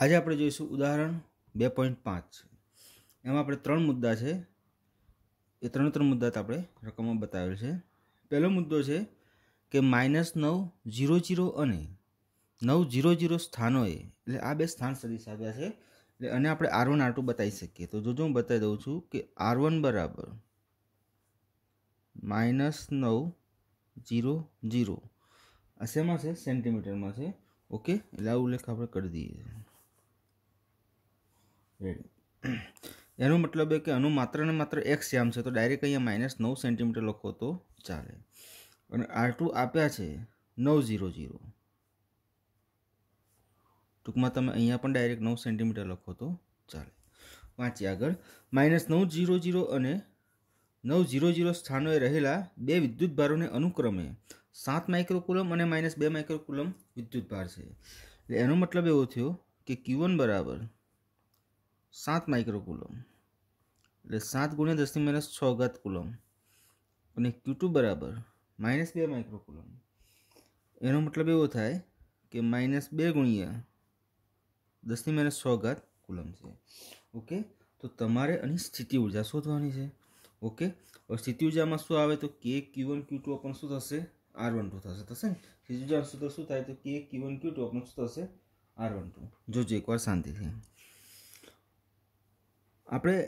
આજે આપણે જોઈશું ઉદાહરણ બે પોઈન્ટ પાંચ એમાં આપણે ત્રણ મુદ્દા છે એ ત્રણ ત્રણ મુદ્દા આપણે રકમમાં બતાવેલ છે પહેલો મુદ્દો છે કે માઇનસ નવ જીરો જીરો અને નવ જીરો જીરો સ્થાનોએ એટલે આ બે સ્થાન સદીશ આવ્યા છે એટલે અને આપણે આર વન આર ટુ બતાવી શકીએ તો જોજો હું બતાવી દઉં છું કે આર વન બરાબર માઇનસ નવ જીરો જીરો આ શેમાં છે સેન્ટીમીટરમાં છે ઓકે એટલે આ ઉલ્લેખ આપણે કરી દઈએ છીએ એનો મતલબ એ કે આનું માત્ર ને માત્ર એક્સ યામ છે તો ડાયરેક્ટ અહીંયા માઇનસ નવ સેન્ટીમીટર લખો તો ચાલે અને આર ટુ આપ્યા છે નવ ઝીરો ઝીરો ટૂંકમાં તમે અહીંયા પણ ડાયરેક્ટ નવ સેન્ટીમીટર લખો તો ચાલે વાંચીએ આગળ માઇનસ નવ ઝીરો ઝીરો અને નવ ઝીરો ઝીરો સ્થાનોએ રહેલા બે વિદ્યુત ભારોને અનુક્રમે સાત માઇક્રોકુલમ અને માઇનસ બે માઇક્રોકુલમ વિદ્યુત ભાર છે એટલે એનો મતલબ એવો થયો કે ક્યુ વન બરાબર સાત માઇક્રો કુલમ એટલે સાત ગુણ્યા દસની માઇનસ છ અગાત કુલમ અને ક્યુ ટુ બરાબર માઇનસ બે માઇક્રો કુલમ એનો મતલબ એવો થાય કે માઇનસ બે ગુણ્યા દસની માઇનસ છ અગાત કુલમ છે ઓકે તો તમારે આની સ્થિતિ ઉર્જા શોધવાની છે ઓકે હવે સ્થિતિ ઉર્જામાં શું આવે તો K Q one Q two આપણને શું થશે આર વન ટુ થશે થશે ને સ્થિતિ ઉર્જા શું થાય તો K Q one Q two આપણને શું થશે આર વન ટુ જોજો એકવાર શાંતિથી આપણે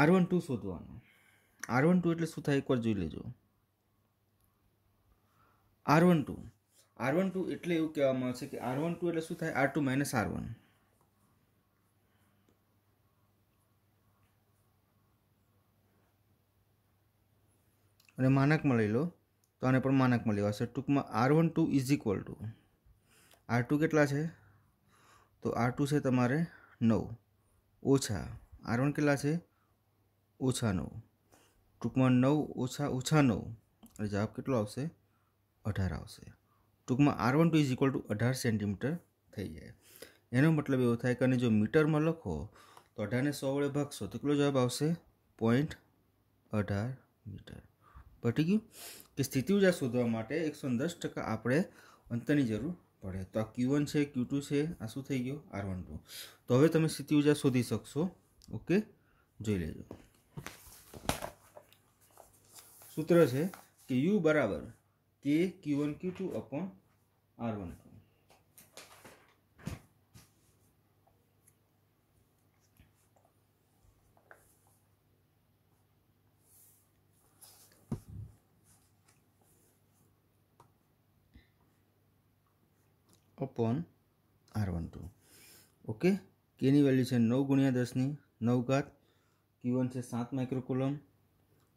આર વન ટુ શોધવાનું આર વન ટુ એટલે શું થાય એકવાર જોઈ લેજો R one two R one two એટલે એવું કહેવામાં આવશે કે આર વન ટુ એટલે શું થાય R two minus R one અને માનકમાં લઈ લો તો આને પણ માનકમાં લેવાશે ટૂંકમાં R one two is equal to R two કેટલા છે તો આર ટુ છે તમારે નવ ઓછા આરોહણ કેટલા છે ઓછા નવ ટૂંકમાં નવ ઓછા ઓછા નવ અને જવાબ કેટલો આવશે અઢાર આવશે ટૂંકમાં R one two is equal to અઢાર સેન્ટીમીટર થઈ જાય એનો મતલબ એવો થાય કે અને જો મીટરમાં લખો તો અઢારને સો વડે ભાગશો તો કેટલો જવાબ આવશે પોઈન્ટ અઢાર મીટર પટી ગયું કે સ્થિતિ ઉર્જા શોધવા માટે એકસો દસ ટકા આપણે અંતરની જરૂર પડે તો આ ક્યુ વન છે ક્યુ ટુ છે આ શું થઈ ગયું આર વન ટુ તો હવે તમે સ્થિતિ ઉર્જા શોધી શકશો ઓકે જોઈ લેજો સૂત્ર છે કે યુ બરાબર K Q one Q two upon R one upon R one two okay કેની વેલ્યુ છે નવ ગુણ્યા દસની નવ ઘાત ક્યુ વન છે સાત માઇક્રોકુલમ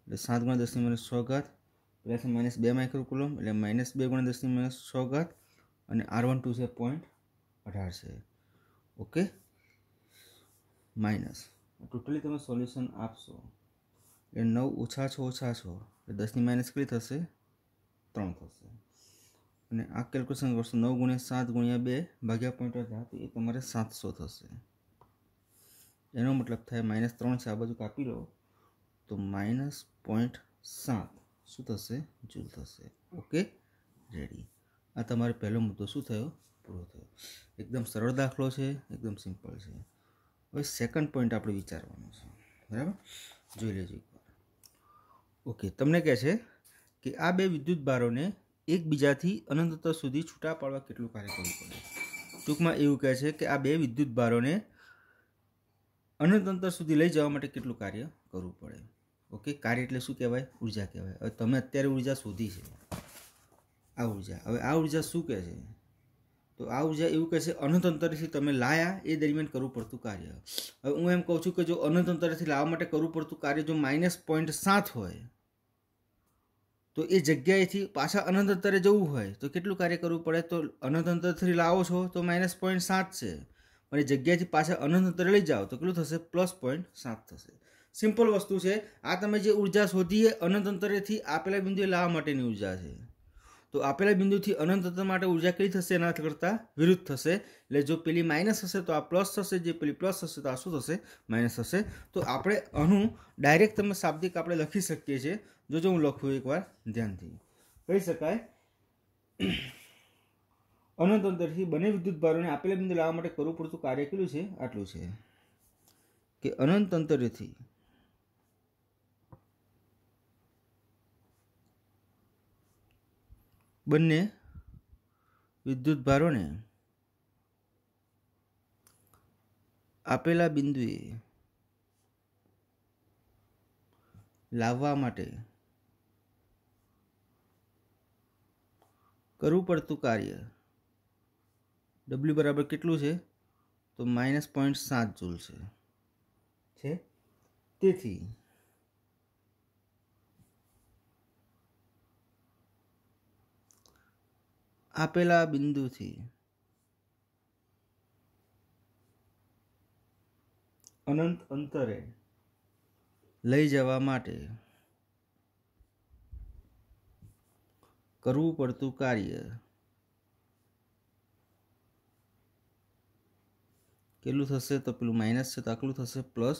એટલે સાત ગુણ્યા દસની માઇનસ છ ઘાત પહેલાં છે માઇનસ બે માઇક્રોકુલમ એટલે માઇનસ બે ગુણ્યા દસની માઇનસ છ ઘાત અને આર વન ટુ છે પોઈન્ટ અઢાર છે ઓકે માઇનસ ટોટલી તમે સોલ્યુશન આપશો એટલે નવ ઓછા છો ઓછા છો એટલે દસની માઇનસ કેટલી થશે ત્રણ થશે અને આ કેલ્ક્યુલેશન કરશો નવ ગુણ્યા સાત ગુણ્યા બે ભાગ્યા પોઈન્ટ અઢાર એ તમારે સાતસો થશે એનો મતલબ થાય માઇનસ ત્રણ છે આ બાજુ કાપી લો તો માઇનસ પોઈન્ટ સાત શું થશે જૂલ થશે ઓકે રેડી આ તમારે પહેલો મુદ્દો શું થયો પૂરો થયો એકદમ સરળ દાખલો છે એકદમ સિમ્પલ છે હવે સેકન્ડ પોઈન્ટ આપણે વિચારવાનો છે બરાબર જોઈ લેજો ઓકે તમને કહે છે કે આ બે વિદ્યુત બારોને એકબીજાથી અનંતતા સુધી છૂટા પાડવા કેટલું કાર્ય કરવું પડે ટૂંકમાં એવું કહે છે કે આ બે વિદ્યુત બારોને અન્નતંત્ર સુધી લઈ જવા માટે કેટલું કાર્ય કરવું પડે ઓકે કાર્ય એટલે શું કહેવાય ઉર્જા કહેવાય હવે તમે અત્યારે ઉર્જા શોધી છે આ ઉર્જા હવે આ ઉર્જા શું કહે છે તો આ ઉર્જા એવું કહે છે અન્નતંત્રથી તમે લાયા એ દરમિયાન કરવું પડતું કાર્ય હવે હું એમ કહું છું કે જો અન્નતંત્રથી લાવવા માટે કરવું પડતું કાર્ય જો માઇનસ પોઈન્ટ સાત હોય તો એ જગ્યાએથી પાછા અનંત અંતરે જવું હોય તો કેટલું કાર્ય કરવું પડે તો અનંત અંતરથી લાવો છો તો માઇનસ પોઈન્ટ સાત છે અને જગ્યાથી પાછા અનંત અંતરે લઈ જાઓ તો કેટલું થશે પ્લસ પોઈન્ટ સાત થશે સિમ્પલ વસ્તુ છે આ તમે જે ઉર્જા શોધી એ અનંત અંતરેથી આપેલા બિંદુએ લાવવા માટેની ઉર્જા છે તો આપેલા બિંદુથી અનંત અંતર માટે ઉર્જા કઈ થશે એના કરતાં વિરુદ્ધ થશે એટલે જો પેલી માઇનસ હશે તો આ પ્લસ થશે જે પેલી પ્લસ થશે તો આ શું થશે માઇનસ થશે તો આપણે આનું ડાયરેક્ટ તમે શાબ્દિક આપણે લખી શકીએ છીએ જો જો હું લખું એકવાર ધ્યાનથી કહી શકાય અનંત અંતરથી બંને વિદ્યુત ભારોને આપેલા બિંદુ લાવવા માટે કરવું પડતું કાર્ય કેટલું છે આટલું છે કે અનંત અંતરેથી બંને વિદ્યુત ભારોને આપેલા બિંદુએ લાવવા માટે કરવું પડતું કાર્ય ડબલ્યુ બરાબર કેટલું છે તો માઇનસ પોઈન્ટ સાત જૂલ છે તેથી આપેલા બિંદુથી અનંત અંતરે લઈ જવા માટે કરવું પડતું કાર્ય કેટલું થશે તો પેલું માઇનસ છે તો આટલું થશે પ્લસ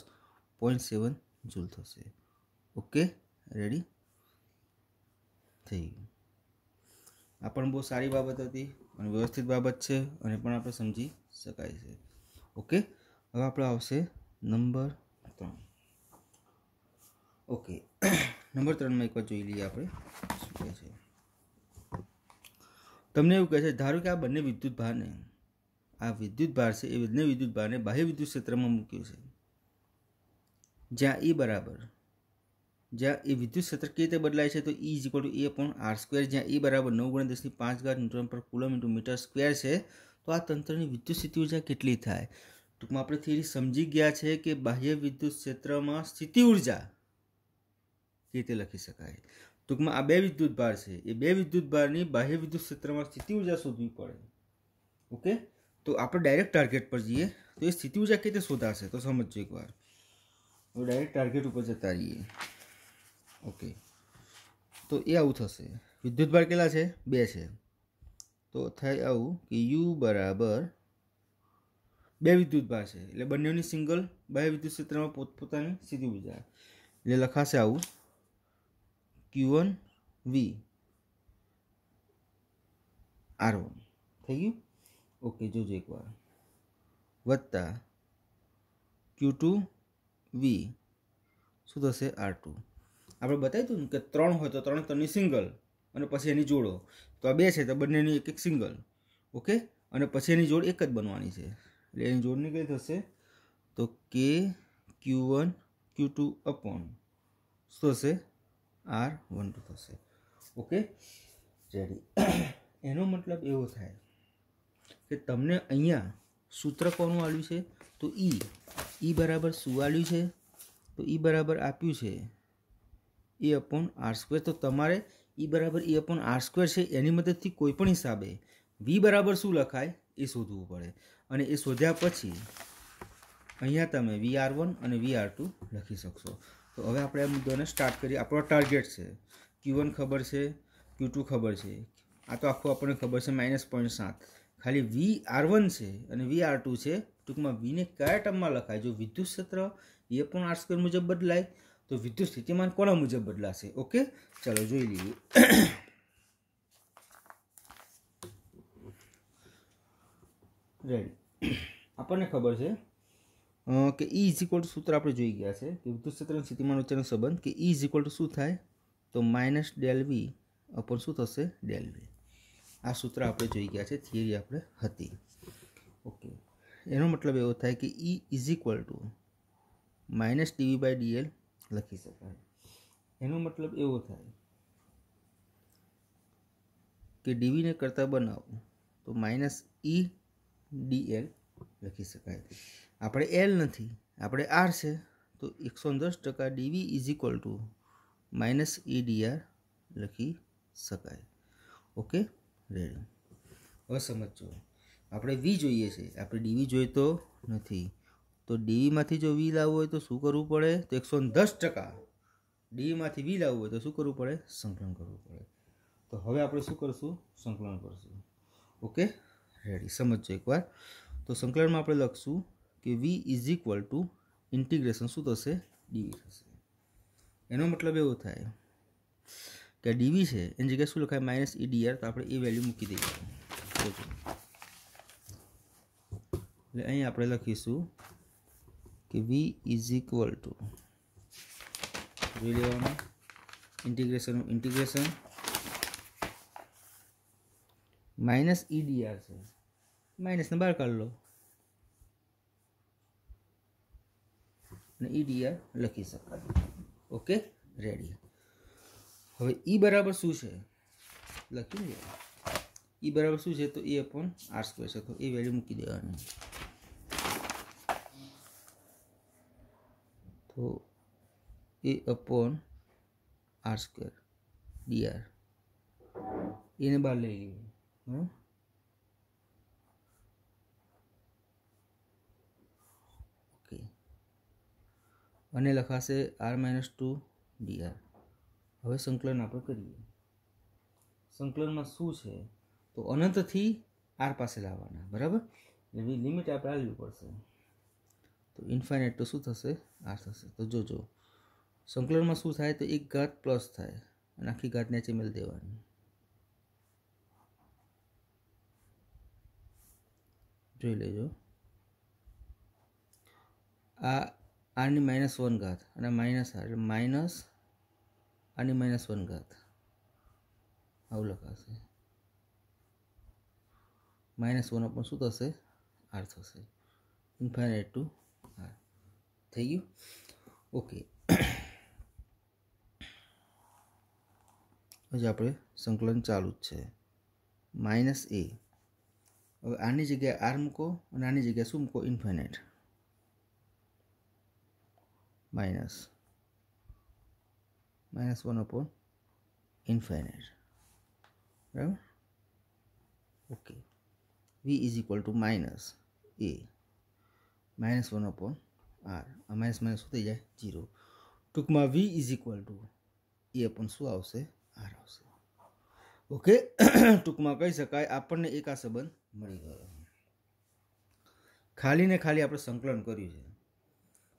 પોઈન્ટ સેવન જૂલ થશે ઓકે રેડી થઈ ગયું આ પણ બહુ સારી બાબત હતી અને વ્યવસ્થિત બાબત છે અને પણ આપણે સમજી શકાય છે ઓકે હવે આપણો આવશે નંબર ત્રણ ઓકે નંબર ત્રણમાં એકવાર જોઈ લઈએ આપણે શું કહે છે તમને એવું કહે છે ધારો કે આ બંને વિદ્યુત ભારને આ વિદ્યુત ભાર છે એ વિદ્યુત ભારને બાહ્ય વિદ્યુત ક્ષેત્રમાં મૂક્યું છે જ્યાં ઈ e બરાબર જ્યાં એ વિદ્યુત ક્ષેત્ર કેવી રીતે બદલાય છે તો ઈ ઇઝ ઇક્વલ ટુ એ પણ આર સ્ક્વેર જ્યાં એ e બરાબર નવ ગણ દસની પાંચ ઘાત ન્યુટન પર કુલમ ઇન્ટુ મીટર સ્ક્વેર છે તો આ તંત્રની વિદ્યુત સ્થિતિ ઉર્જા કેટલી થાય ટૂંકમાં આપણે થિયરી સમજી ગયા છે કે બાહ્ય વિદ્યુત ક્ષેત્રમાં સ્થિતિ ઉર્જા કેવી રીતે લખી શકાય ટૂંકમાં આ બે વિદ્યુત ભાર છે એ બે વિદ્યુત ભારની બાહ્ય વિદ્યુત ક્ષેત્રમાં સ્થિતિ ઉર્જા શોધવી પડે ઓકે તો આપણે ડાયરેક્ટ ટાર્ગેટ પર જઈએ તો એ સ્થિતિ ઉર્જા કેવી રીતે શોધાશે તો સમજજો એકવાર તો ડાયરેક્ટ ટાર્ગેટ ઉપર જતા રહીએ ઓકે તો એ આવું થશે વિદ્યુતભાર કેટલા છે બે છે તો થાય આવું કે યુ બરાબર બે વિદ્યુતભાર છે એટલે બંનેની સિંગલ બે વિદ્યુત ક્ષેત્રમાં પોતપોતાની સ્થિતિ ઉર્જા એટલે લખાશે આવું Q one V R one થઈ ગયું ઓકે જોજો એકવાર વત્તા ક્યુ ટુ વી શું થશે આર ટુ આપણે બતાવી હતું ને કે ત્રણ હોય તો ત્રણ ત્રણની સિંગલ અને પછી એની જોડો તો આ બે છે તો બંનેની એક એક સિંગલ ઓકે અને પછી એની જોડ એક જ બનવાની છે એટલે એની જોડની કઈ થશે તો K Q one Q two upon શું થશે આર વન ટુ થશે ઓકે રેડી એનો મતલબ એવો થાય કે તમને અહીંયા સૂત્ર કોનું આવ્યું છે તો ઈ e. ઈ e બરાબર શું આવ્યું છે તો ઈ e બરાબર આપ્યું છે એ અપોન આર સ્ક્વેર તો તમારે ઈ બરાબર એ અપોન આર સ્ક્વેર છે એની મદદથી કોઈ પણ હિસાબે વી બરાબર શું લખાય એ શોધવું પડે અને એ શોધ્યા પછી અહીંયા તમે વી આર વન અને વી આર ટુ લખી શકશો તો હવે આપણે આ મુદ્દાને સ્ટાર્ટ કરીએ આપણો ટાર્ગેટ છે ક્યુ વન ખબર છે ક્યુ ટુ ખબર છે આ તો આખું આપણને ખબર છે માઇનસ પોઈન્ટ સાત ખાલી વી આર વન છે અને વી આર ટુ છે ટૂંકમાં વીને કયા ટર્મમાં લખાય જો વિદ્યુત ક્ષેત્ર એ પણ આર સ્ક્વેર મુજબ બદલાય તો વિદ્યુત સ્થિતિમાન કોના મુજબ બદલાશે ઓકે ચાલો જોઈ લઈએ રેડી આપણને ખબર છે કે ઈ ઇઝ ઇક્વલ ટુ સૂત્ર આપણે જોઈ ગયા છે કે વિદ્યુત ક્ષેત્રની સ્થિતિમાન વચ્ચેનો સંબંધ કે ઈ ઇઝ ઇક્વલ ટુ શું થાય તો માઇનસ ડેલ વી અપોન શું થશે ડેલ વી આ સૂત્ર આપણે જોઈ ગયા છે થિયરી આપણે હતી ઓકે એનો મતલબ એવો થાય કે E is equal to minus DV by DL લખી શકાય એનો મતલબ એવો થાય કે ડીવીને કરતાં બનાવો તો માઇનસ ઈ ડીએલ લખી શકાય આપણે એલ નથી આપણે આર છે તો એકસો દસ ટકા DV is equal to minus E DR લખી શકાય ઓકે રેડી હવે આપણે વી જોઈએ છે આપણે ડીવી જોઈતો નથી તો ડીવીમાંથી જો વી લાવવું હોય તો શું કરવું પડે તો એકસો દસ ટકા ડીવીમાંથી વી લાવવું હોય તો શું કરવું પડે સંકલન કરવું પડે તો હવે આપણે શું કરશું સંકલન કરશું ઓકે રેડી સમજો એકવાર તો સંકલનમાં આપણે લખશું કે V is equal to integration શું થશે ડીવી થશે એનો મતલબ એવો થાય કે ડીવી છે એની જગ્યાએ શું લખાય માઇનસ ઈડીઆર e તો આપણે એ વેલ્યુ મૂકી દઈએ એટલે અહીં આપણે લખીશું કે વી ઇઝ ઇક્વલ ટુ જોઈ લેવાનું ઇન્ટિગ્રેશનનું ઇન્ટિગ્રેશન માઇનસ ઈડીઆર છે માઇનસને બહાર કાઢ લો અને ઈડીઆર e લખી શકાય ઓકે રેડી હવે ઈ બરાબર શું છે લખ્યું ને ઈ બરાબર શું છે તો એ અપોન આર સ્ક્વેર છે તો એ વેલ્યુ મૂકી દેવાની તો A upon R square DR એને બહાર લઈ લઈએ બરાબર ઓકે અને લખાશે આર માઇનસ ટુ ડીઆર હવે સંકલન આપણે કરીએ સંકલનમાં શું છે તો અનંતથી આર પાસે લાવવાના બરાબર એવી લિમિટ આપણે આવવી પડશે તો ઇન્ફાઇનાઇટ તો શું થશે આર થશે તો જોજો સંકલનમાં શું થાય તો એક ઘાત પ્લસ થાય અને આખી ઘાત નીચે મેળ દેવાની જોઈ લેજો આ આરની માઇનસ વન ઘાત અને માઇનસ આર એટલે માઇનસ આની માઇનસ વન ઘાત આવું લખાશે માઇનસ વન પણ શું થશે આર થશે ઇન્ફાઇનાઇટ ટુ આર થઈ ગયું ઓકે હજી આપણે સંકલન ચાલુ જ છે માઇનસ એ હવે આની જગ્યાએ આર મૂકો અને આની જગ્યાએ શું મૂકો infinite minus minus one upon infinite બરાબર okay V is equal to minus A minus one upon R આ માઇનસ માઇનસ શું થઈ જાય જીરો ટૂંકમાં V is equal to A upon શું આવશે આર આવશે ઓકે ટૂંકમાં કહી શકાય આપણને એક આ સંબંધ મળી ગયો ખાલી ને ખાલી આપણે સંકલન કર્યું છે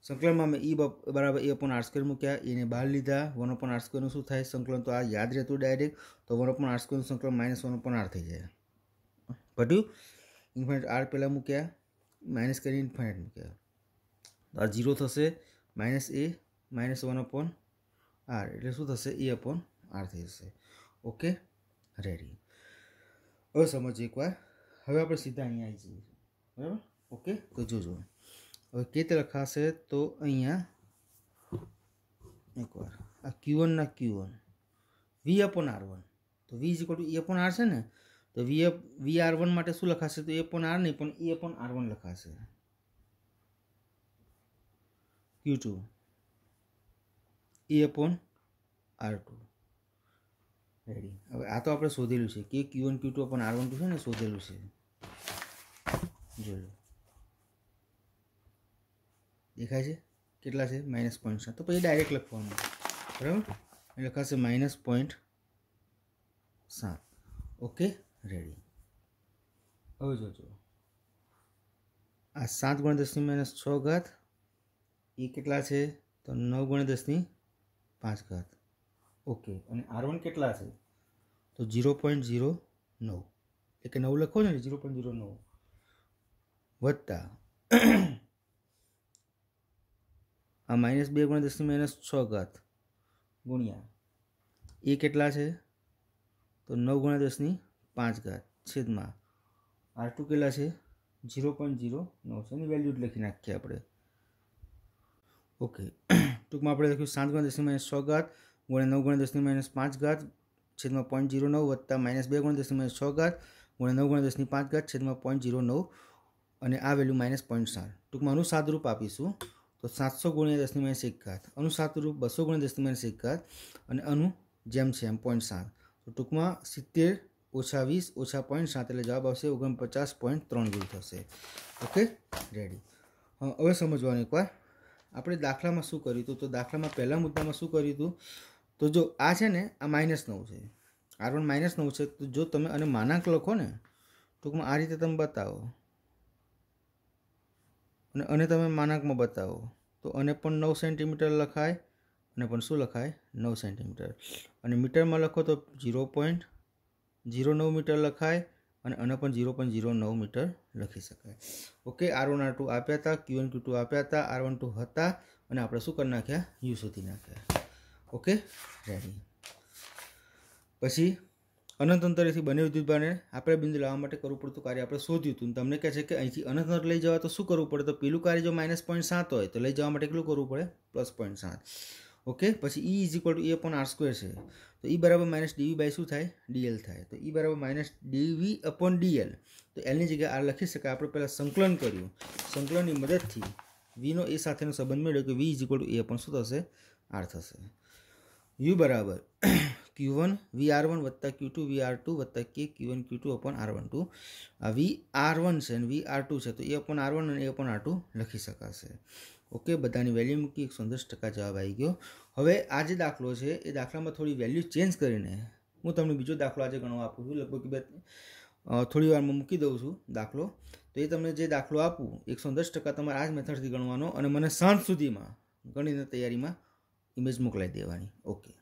સંકલનમાં મેં ઈ બરાબર એ પણ આર મૂક્યા એને બહાર લીધા વન અપોન આર શું થાય સંકલન તો આ યાદ રહેતું ડાયરેક્ટ તો વન અપોન આર સંકલન માઇનસ વન અપોન આર થઈ જાય ઘટ્યું ઇન્ફાઇનાઇટ આર પહેલાં મૂક્યા માઇનસ કરી ઇન્ફાઇનાઇટ મૂક્યા તો આ ઝીરો થશે minus A minus one upon R એટલે શું થશે એ અપોન આર થઈ જશે ઓકે રેડી હવે સમજો એકવાર હવે આપણે સીધા અહીંયા આવી જઈએ બરાબર ઓકે તો જોજો હવે કેત લખાશે તો અહીંયા એકવાર આ ક્યુ વનના Q one V upon R one તો V is equal to A upon R છે ને તો વી વી આર વન માટે શું લખાશે તો એ પણ આર નહીં પણ એ પણ આર વન લખાશે Q two A upon R two ready હવે આ તો આપણે શોધેલું છે કે ક્યુ વન ક્યુ ટુ પણ આર વન ટુ છે ને શોધેલું છે જોયું દેખાય છે કેટલા છે માઇનસ પોઈન્ટ્સના તો પછી ડાયરેક્ટ લખવાનું બરાબર એ લખાશે માઇનસ પોઈન્ટ સાત ઓકે રેડી હવે જોજો આ સાત ગુણ્યા દસની માઇનસ છ ઘાત એ કેટલા છે તો નવ ગુણ્યા દસની પાંચ ઘાત ઓકે અને આર વન કેટલા છે તો ઝીરો પોઈન્ટ ઝીરો નવ એટલે નવ લખો ને ઝીરો પોઈન્ટ ઝીરો નવ વત્તા આ માઇનસ બે ગુણ્યા દસની માઇનસ છ ઘાત ગુણ્યા એ કેટલા છે તો નવ ગુણ્યા દસની પાંચ ઘાત છેદમાં આર ટુ કેટલા છે ઝીરો પોઈન્ટ ઝીરો નવ છે એની વેલ્યુ લખી નાખીએ આપણે ઓકે ટૂંકમાં આપણે લખ્યું સાત ગુણ્યા દસની માઇનસ છ ઘાત ગુણ્યા નવ ગુણ્યા દસની માઇનસ પાંચ ઘાત છેદમાં પોઈન્ટ ઝીરો નવ વત્તા માઇનસ બે ગુણ્યા દસની માઇનસ છ ઘાત ગુણ્યા નવ ગુણ્યા દસની પાંચ ઘાત છેદમાં પોઈન્ટ ઝીરો નવ અને આ વેલ્યુ માઇનસ પોઈન્ટ સાત ટૂંકમાં આનું સાદરૂપ આપીશું તો સાતસો ગુણ્યા દસની માઇનસ એકાદ અનુ સાતનું રૂપ બસો ગુણ્યા દસની માઇનસ એકાદ અને અનુ જેમ છે એમ પોઈન્ટ સાત તો ટૂંકમાં સિત્તેર ઓછા વીસ ઓછા પોઈન્ટ સાત એટલે જવાબ આવશે ઓગણપચાસ પોઈન્ટ ત્રણ જેવું થશે ઓકે રેડી હવે સમજવાનું એકવાર આપણે દાખલામાં શું કર્યું હતું તો દાખલામાં પહેલા મુદ્દામાં શું કર્યું હતું તો જો આ છે ને આ માઇનસ નવું છે આર વન માઇનસ નવું છે તો જો તમે અને માનાંક લખો ને ટૂંકમાં આ રીતે તમે બતાવો અને અને તમે માનાંકમાં બતાવો તો અને પણ નવ સેન્ટીમીટર લખાય અને પણ શું લખાય નવ સેન્ટીમીટર અને મીટરમાં લખો તો ઝીરો પોઈન્ટ ઝીરો નવ મીટર લખાય અને અને પણ ઝીરો પોઈન્ટ ઝીરો નવ મીટર લખી શકાય okay R one R two આપ્યા હતા ક્યુ એન ક્યુ ટુ આપ્યા હતા આર વન ટુ હતા અને આપણે શું કરી નાખ્યા યુ સુધી નાખ્યા ઓકે રેડી પછી અનંતંતરથી બનેલું દૂધબાને આપણે બિંદુ લાવવા માટે કરવું પડતું કાર્ય આપણે શોધ્યું હતું તમને કહે છે કે અહીંથી અનંતંતર લઈ જવા તો શું કરવું પડે તો પેલું કાર્ય જો માઇનસ પોઈન્ટ સાત હોય તો લઈ જવા માટે કેટલું કરવું પડે પ્લસ પોઈન્ટ સાત ઓકે પછી E is equal to A upon R square છે તો ઈ e બરાબર માઇનસ ડીવી બાય શું થાય ડીએલ થાય તો ઈ e બરાબર માઇનસ ડીવી અપોન ડીએલ તો એલની જગ્યાએ આર લખી શકાય આપણે પહેલાં સંકલન કર્યું સંકલનની મદદથી વીનો એ સાથેનો સંબંધ મેળવ્યો કે V is equal to A upon શું થશે આર થશે યુ બરાબર Q one V R one વત્તા Q two V R two વત્તા K Q one Q two upon R one two આ વી આર વન છે અને વી આર ટુ છે તો એ અપન આર વન અને એ અપન આર ટુ લખી શકાશે ઓકે બધાની વેલ્યુ મૂકી એકસો દસ ટકા જવાબ આવી ગયો હવે આ જે દાખલો છે એ દાખલામાં થોડી વેલ્યુ ચેન્જ કરીને હું તમને બીજો દાખલો આજે ગણવા આપું છું લગભગ બે થોડી વારમાં મૂકી દઉં છું દાખલો તો એ તમને જે દાખલો આપું એકસો દસ ટકા તમારે આ જ મેથડથી ગણવાનો અને મને સાંજ સુધીમાં ગણીને તૈયારીમાં ઇમેજ મોકલાવી દેવાની ઓકે